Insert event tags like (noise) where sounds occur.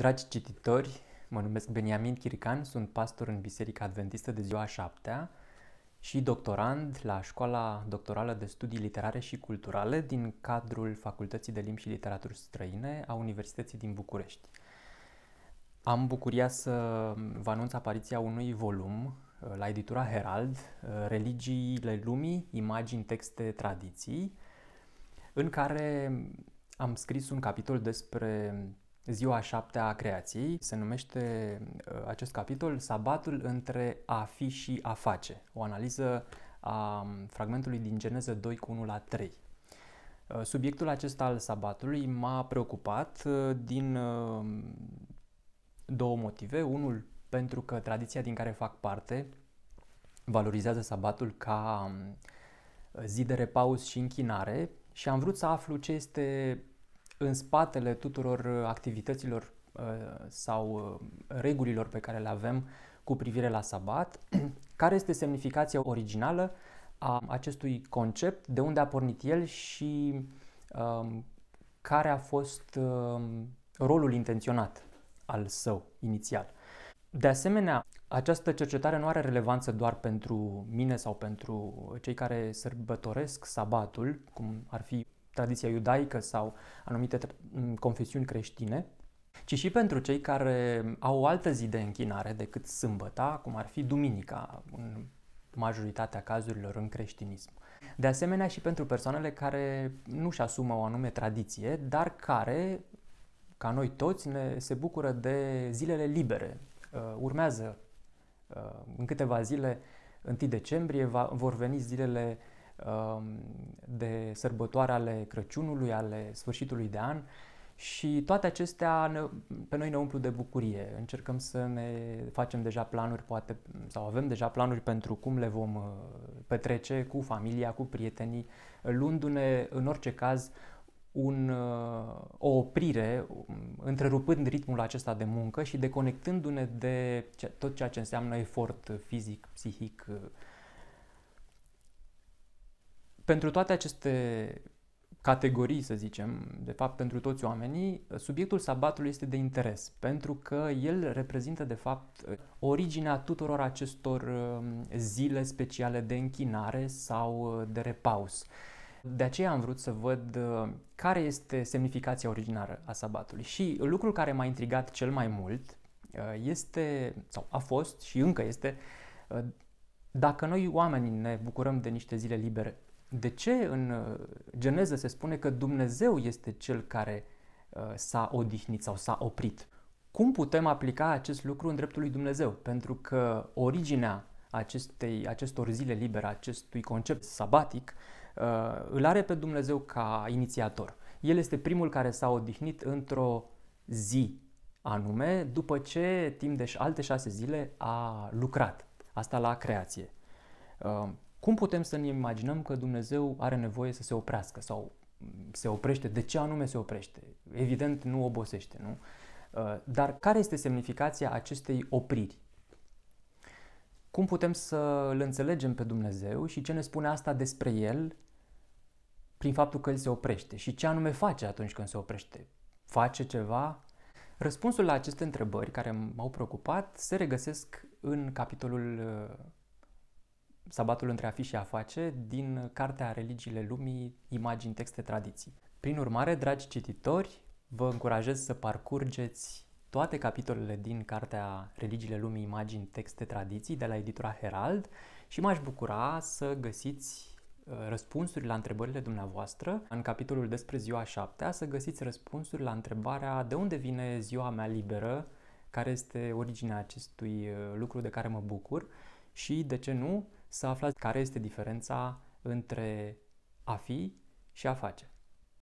Dragi cititori, mă numesc Beniamin Chirican, sunt pastor în Biserica Adventistă de ziua 7 și doctorand la Școala Doctorală de Studii Literare și Culturale din cadrul Facultății de Limbi și Literaturi Străine a Universității din București. Am bucuria să vă anunț apariția unui volum uh, la editura Herald, uh, Religiile Lumii, Imagini, Texte, Tradiții, în care am scris un capitol despre ziua șaptea a creației. Se numește uh, acest capitol Sabatul între a fi și a face, o analiză a um, fragmentului din Geneză 2 cu 1 la 3. Uh, subiectul acesta al sabatului m-a preocupat uh, din um, două motive. Unul, pentru că tradiția din care fac parte valorizează sabatul ca um, zi de repaus și închinare și am vrut să aflu ce este în spatele tuturor uh, activităților uh, sau uh, regulilor pe care le avem cu privire la sabat, (clears throat) care este semnificația originală a acestui concept, de unde a pornit el și um, care a fost um, rolul intenționat al său inițial. De asemenea, această cercetare nu are relevanță doar pentru mine sau pentru cei care sărbătoresc sabatul, cum ar fi tradiția iudaică sau anumite confesiuni creștine, ci și pentru cei care au o altă zi de închinare decât sâmbăta, cum ar fi duminica, în majoritatea cazurilor în creștinism. De asemenea și pentru persoanele care nu-și asumă o anume tradiție, dar care, ca noi toți, ne, se bucură de zilele libere. Uh, urmează uh, în câteva zile, 1 decembrie, va, vor veni zilele Um, de sărbătoare ale Crăciunului, ale sfârșitului de an și toate acestea ne, pe noi ne umplu de bucurie. Încercăm să ne facem deja planuri, poate, sau avem deja planuri pentru cum le vom uh, petrece cu familia, cu prietenii, luându-ne, în orice caz, un, uh, o oprire, um, întrerupând ritmul acesta de muncă și deconectându-ne de tot ceea ce înseamnă efort fizic, psihic, uh, pentru toate aceste categorii, să zicem, de fapt pentru toți oamenii, subiectul sabatului este de interes, pentru că el reprezintă, de fapt, originea tuturor acestor um, zile speciale de închinare sau uh, de repaus. De aceea am vrut să văd uh, care este semnificația originară a sabatului. Și lucrul care m-a intrigat cel mai mult uh, este, sau a fost și încă este, dacă noi oamenii ne bucurăm de niște zile libere de ce în uh, Geneză se spune că Dumnezeu este cel care uh, s-a odihnit sau s-a oprit? Cum putem aplica acest lucru în dreptul lui Dumnezeu? Pentru că originea acestei, acestor zile libere, acestui concept sabatic, uh, îl are pe Dumnezeu ca inițiator. El este primul care s-a odihnit într-o zi anume, după ce timp de alte șase zile a lucrat. Asta la creație. Cum putem să ne imaginăm că Dumnezeu are nevoie să se oprească sau se oprește? De ce anume se oprește? Evident, nu obosește, nu? Uh, dar care este semnificația acestei opriri? Cum putem să îl înțelegem pe Dumnezeu și ce ne spune asta despre El prin faptul că El se oprește? Și ce anume face atunci când se oprește? Face ceva? Răspunsul la aceste întrebări care m-au preocupat se regăsesc în capitolul uh, Sabatul între a fi și a face, din Cartea Religiile Lumii, Imagini, Texte, Tradiții. Prin urmare, dragi cititori, vă încurajez să parcurgeți toate capitolele din Cartea Religiile Lumii, Imagini, Texte, Tradiții de la editura Herald și m-aș bucura să găsiți uh, răspunsuri la întrebările dumneavoastră. În capitolul despre ziua 7 să găsiți răspunsuri la întrebarea de unde vine ziua mea liberă, care este originea acestui uh, lucru de care mă bucur și, de ce nu, să aflați care este diferența între a fi și a face.